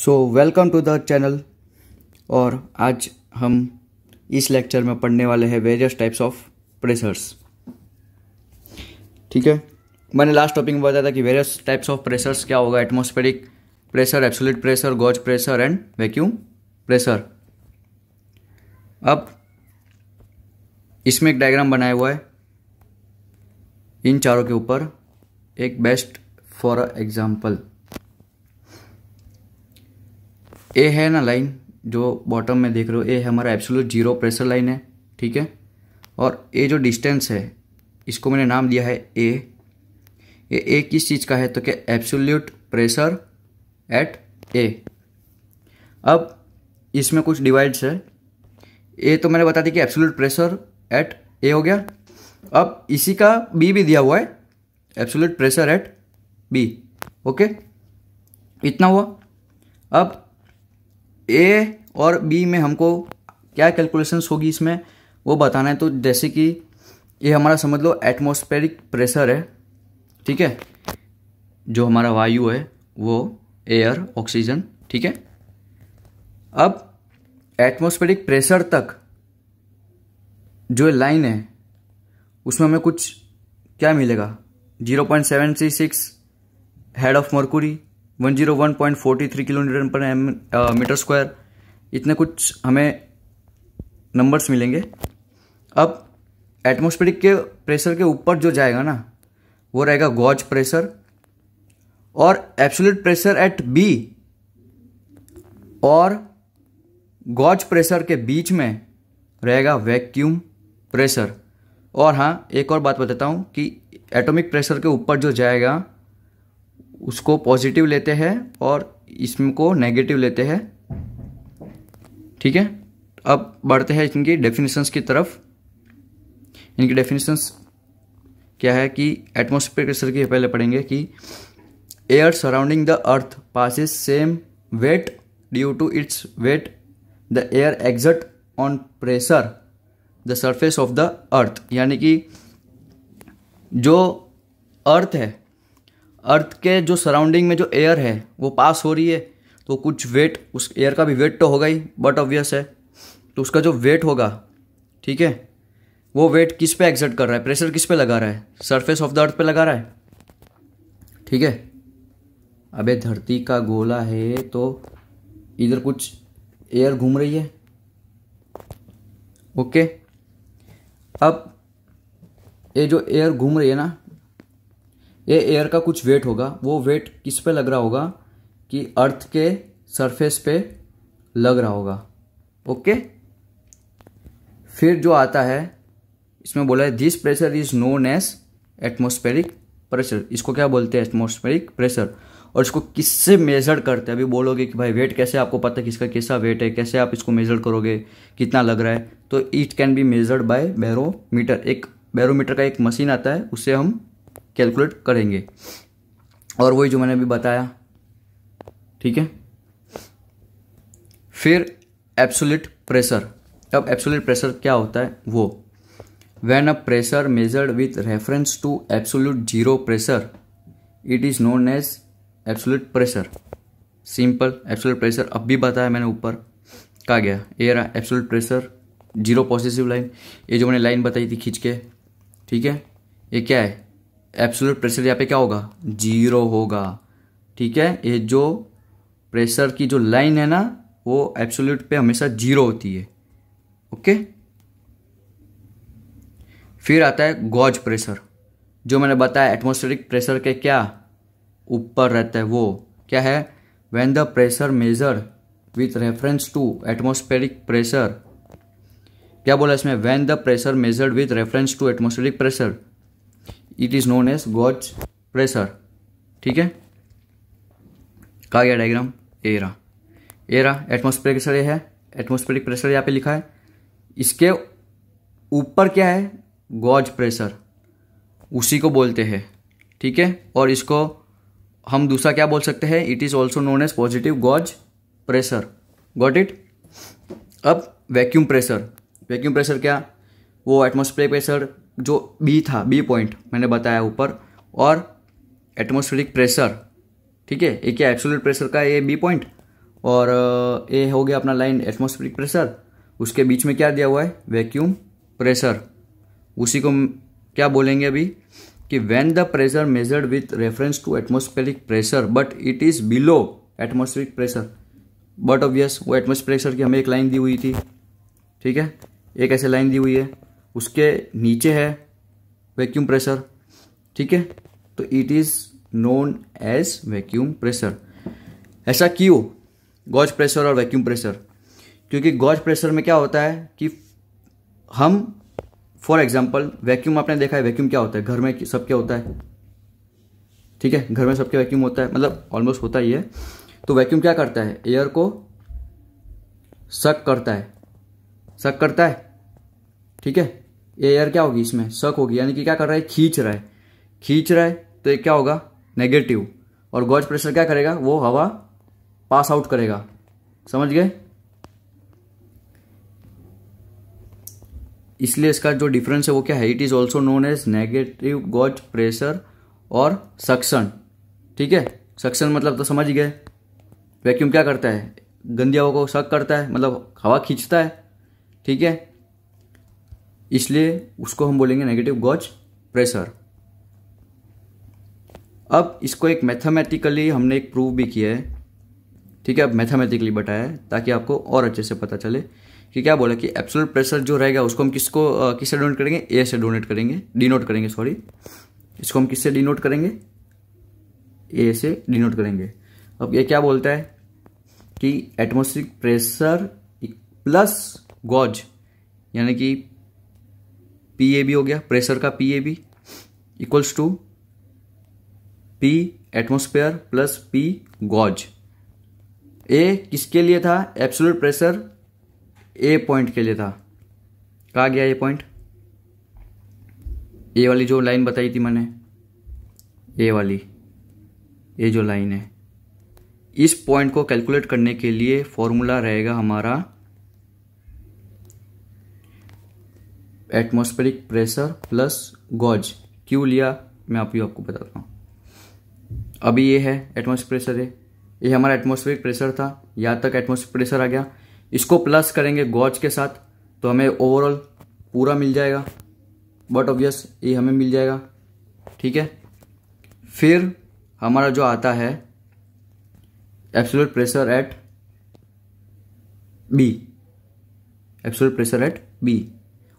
so welcome to the channel और आज हम इस लेक्चर में पढ़ने वाले हैं वेरियस टाइप्स ऑफ प्रेशर्स ठीक है मैंने लास्ट टॉपिक में बताया था कि वेरियस टाइप्स ऑफ प्रेशर्स क्या होगा atmospheric pressure absolute pressure gauge pressure and vacuum pressure अब इसमें एक डायग्राम बनाया हुआ है इन चारों के ऊपर एक बेस्ट फॉर एग्जाम्पल ए है ना लाइन जो बॉटम में देख रहे हो ए है हमारा एब्सोल्यूट जीरो प्रेशर लाइन है ठीक है और ए जो डिस्टेंस है इसको मैंने नाम दिया है ए ये ए किस चीज़ का है तो क्या एब्सोल्यूट प्रेशर एट ए अब इसमें कुछ डिवाइड्स है ए तो मैंने बता दी कि एब्सोल्यूट प्रेशर एट ए हो गया अब इसी का बी भी दिया हुआ है absolute pressure at B okay इतना हुआ अब ए और बी में हमको क्या कैलकुलेशंस होगी इसमें वो बताना है तो जैसे कि ये हमारा समझ लो एटमोस्पेरिक प्रेशर है ठीक है जो हमारा वायु है वो एयर ऑक्सीजन ठीक है अब एटमोस्पेरिक प्रेशर तक जो लाइन है उसमें हमें कुछ क्या मिलेगा zero point seven three six head of mercury one zero one point forty three kilometre per M metre square इतने कुछ हमें नंबर्स मिलेंगे अब एटमोस्फेरिक के प्रेशर के ऊपर जो जाएगा ना वो रहेगा गॉज प्रेशर और एब्सोल्यूट प्रेशर एट बी और गॉज प्रेशर के बीच में रहेगा वैक्यूम प्रेशर और हाँ एक और बात बताता हूँ कि एटॉमिक प्रेशर के ऊपर जो जाएगा उसको पॉजिटिव लेते हैं और इसको नेगेटिव लेते हैं ठीक है अब बढ़ते हैं इनकी डेफिनेशंस की तरफ इनकी डेफिनेशंस क्या है कि एटमॉस्फेयर प्रेशर की पहले पढ़ेंगे कि air surrounding the earth possesses same weight due to its weight the air exert on pressure the surface of the earth यानी कि जो अर्थ है अर्थ के जो सराउंडिंग में जो एयर है वो पास हो रही है तो कुछ वेट उस एयर का भी वेट तो होगा ही बट ऑब्वियस है तो उसका जो वेट होगा ठीक है वो वेट किस पे एग्जर्ट कर रहा है प्रेशर किस पे लगा रहा है सरफेस ऑफ द अर्थ पे लगा रहा है ठीक है अबे धरती का गोला है तो इधर कुछ एयर घूम रही है ओके अब ये जो एयर घूम रही है ना ये एयर का कुछ वेट होगा वो वेट किस पे लग रहा होगा कि अर्थ के सरफेस पे लग रहा होगा ओके फिर जो आता है इसमें बोला है this pressure is known as atmospheric pressure इसको क्या बोलते हैं एटमोस्फेरिक प्रेशर और इसको किससे मेजर करते हैं अभी बोलोगे कि भाई वेट कैसे आपको पता है किसका कैसा वेट है कैसे आप इसको मेजर करोगे कितना लग रहा है तो it can be measured by barometer एक बैरोमीटर का एक मशीन आता है उससे हम कैलकुलेट करेंगे और वही जो मैंने अभी बताया ठीक है फिर एब्सोल्यूट प्रेशर अब एब्सोल्यूट प्रेशर क्या होता है वो when a pressure measured with reference to absolute zero pressure it is known as absolute pressure simple absolute pressure अब भी बताया मैंने ऊपर कहा गया ए रहा absolute pressure zero positive line ये जो मैंने लाइन बताई थी खींच के ठीक है ये क्या है एब्सोल्यूट प्रेशर यहाँ पे क्या होगा जीरो होगा ठीक है ये जो प्रेशर की जो लाइन है ना वो एब्सोल्यूट पे हमेशा जीरो होती है ओके फिर आता है गॉज प्रेशर जो मैंने बताया एटमोस्फेरिक प्रेशर के क्या ऊपर रहता है वो क्या है when the pressure measure with reference to atmospheric pressure क्या बोला इसमें when the pressure measure with reference to atmospheric pressure it is known as gauge pressure ठीक है कहा गया डायग्राम एरा एरा एटमोस्फेरिक प्रेशर है एटमोस्फेरिक प्रेशर यहाँ पे लिखा है इसके ऊपर क्या है गॉज प्रेशर उसी को बोलते हैं ठीक है और इसको हम दूसरा क्या बोल सकते हैं it is also known as positive gauge pressure got it अब वैक्यूम प्रेशर वैक्यूम प्रेशर क्या वो एटमोस्फेरिक प्रेशर जो बी था बी पॉइंट मैंने बताया ऊपर और एटमोस्फेरिक प्रेशर ठीक है एक एब्सोल्यूट प्रेशर का ये बी पॉइंट और ये uh, हो गया अपना लाइन एटमोस्फेरिक प्रेशर उसके बीच में क्या दिया हुआ है वैक्यूम प्रेशर उसी को क्या बोलेंगे अभी कि when the pressure measured with reference to atmospheric pressure but it is below atmospheric pressure but obvious वो एटमोस्फेरिक प्रेशर की हमें एक लाइन दी हुई थी ठीक है एक ऐसे लाइन दी हुई है उसके नीचे है वैक्यूम प्रेशर ठीक है तो it is known as vacuum pressure ऐसा क्यों गॉज प्रेशर और वैक्यूम प्रेशर क्योंकि गॉज प्रेशर में क्या होता है कि हम फॉर एग्जाम्पल वैक्यूम आपने देखा है वैक्यूम क्या होता है घर में सब क्या होता है ठीक है घर में सबके वैक्यूम होता है मतलब ऑलमोस्ट होता ही है तो वैक्यूम क्या करता है एयर को सक करता है सक करता है ठीक है एयर क्या होगी इसमें सक होगी यानी कि क्या कर रहा है खींच रहा है खींच रहा है तो ये क्या होगा नेगेटिव और गॉज प्रेशर क्या करेगा वो हवा पास आउट करेगा समझ गए इसलिए इसका जो डिफरेंस है वो क्या है it is also known as negative gauge pressure और सक्शन ठीक है सक्शन मतलब तो समझ गए वैक्यूम क्या करता है गंदी हवा को सक करता है मतलब हवा खींचता है ठीक है इसलिए उसको हम बोलेंगे नेगेटिव गॉज प्रेशर अब इसको एक मैथमेटिकली हमने एक प्रूव भी किया है ठीक है अब मैथमेटिकली बताया है ताकि आपको और अच्छे से पता चले कि क्या बोला कि एप्सोलूट प्रेशर जो रहेगा उसको हम किसको किससे डोनेट करेंगे ए से डोनेट करेंगे डिनोट करेंगे सॉरी इसको हम किससे डिनोट करेंगे ए से डिनोट करेंगे अब ये क्या बोलता है कि एटमोस्फेरिक प्रेशर प्लस गॉज यानी कि पी ए बी हो गया प्रेशर का P A B equals to P atmosphere plus P gauge A किसके लिए था एप्सुलट प्रेशर ए पॉइंट के लिए था कहा गया ये पॉइंट ए वाली जो लाइन बताई थी मैंने ए वाली ये जो लाइन है इस पॉइंट को कैलकुलेट करने के लिए फॉर्मूला रहेगा हमारा एटमोस्फेरिक प्रेशर प्लस गॉज क्यों लिया मैं आप ही आपको बताता हूँ अभी ये है एटमॉस्फेरिक प्रेशर है ये हमारा एटमोस्फेरिक प्रेशर था यहाँ तक एटमॉस्फेरिक प्रेशर आ गया इसको प्लस करेंगे गॉज के साथ तो हमें ओवरऑल पूरा मिल जाएगा बट ऑब्वियस ये हमें मिल जाएगा ठीक है फिर हमारा जो आता है absolute pressure at B absolute pressure at B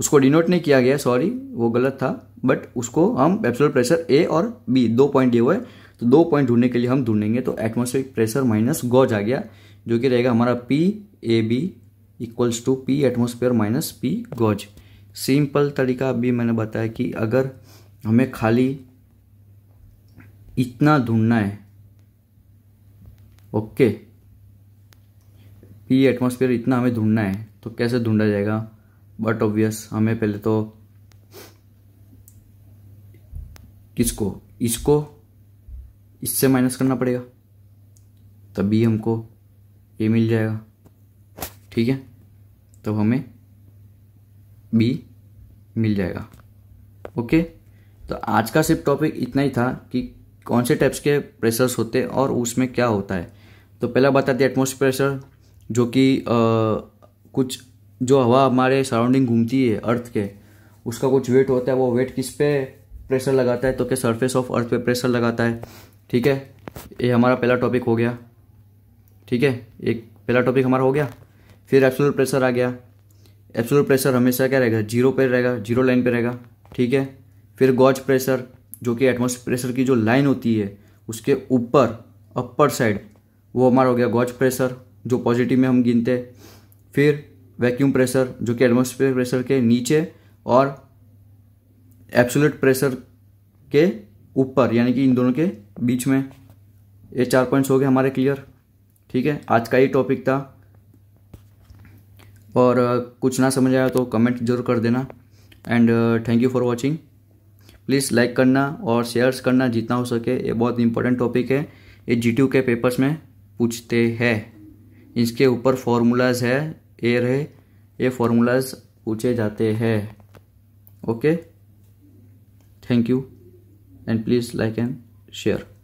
उसको डिनोट नहीं किया गया सॉरी वो गलत था बट उसको हम एब्सोल्यूट प्रेशर ए और बी दो पॉइंट ये हुए तो दो पॉइंट ढूंढने के लिए हम ढूंढेंगे तो एटमोस्फेरिक प्रेशर माइनस गॉज आ गया जो कि रहेगा हमारा P A B equals to P atmosphere minus P gauge simple तरीका अभी मैंने बताया कि अगर हमें खाली इतना ढूंढना है ओके पी एटमोसफेयर इतना हमें ढूंढना है तो कैसे ढूंढा जाएगा बट ऑब्वियस हमें पहले तो किसको इसको इससे माइनस करना पड़ेगा तभी हमको ये मिल जाएगा ठीक है तो हमें बी मिल जाएगा ओके तो आज का सिर्फ टॉपिक इतना ही था कि कौन से टाइप्स के प्रेशर्स होते हैं और उसमें क्या होता है तो पहला बताते एटमोस्फेयर प्रेशर जो कि कुछ जो हवा हमारे सराउंडिंग घूमती है अर्थ के उसका कुछ वेट होता है वो वेट किस पे प्रेशर लगाता है तो क्या सरफेस ऑफ अर्थ पे प्रेशर लगाता है ठीक है ये हमारा पहला टॉपिक हो गया ठीक है एक पहला टॉपिक हमारा हो गया फिर एप्सुलर प्रेशर आ गया एप्सुलर प्रेशर हमेशा क्या रहेगा जीरो पे रहेगा जीरो लाइन पे रहेगा ठीक है फिर गॉज प्रेशर जो कि एटमोस्फेयर प्रेशर की जो लाइन होती है उसके ऊपर अपर साइड वो हमारा हो गया गॉज प्रेशर जो पॉजिटिव में हम गिनते हैं फिर वैक्यूम प्रेशर जो कि एटमोसफेयर प्रेशर के नीचे और एप्सुलट प्रेशर के ऊपर यानी कि इन दोनों के बीच में ये चार पॉइंट्स हो गए हमारे क्लियर ठीक है आज का ही टॉपिक था और कुछ ना समझ आया तो कमेंट जरूर कर देना and thank you for watching please like करना और शेयर्स करना जितना हो सके ये बहुत इंपॉर्टेंट टॉपिक है ये जी के पेपर्स में पूछते हैं इसके ऊपर फॉर्मूलाज है ए रहे ये फॉर्मूलाज पूछे जाते हैं okay thank you and please like and share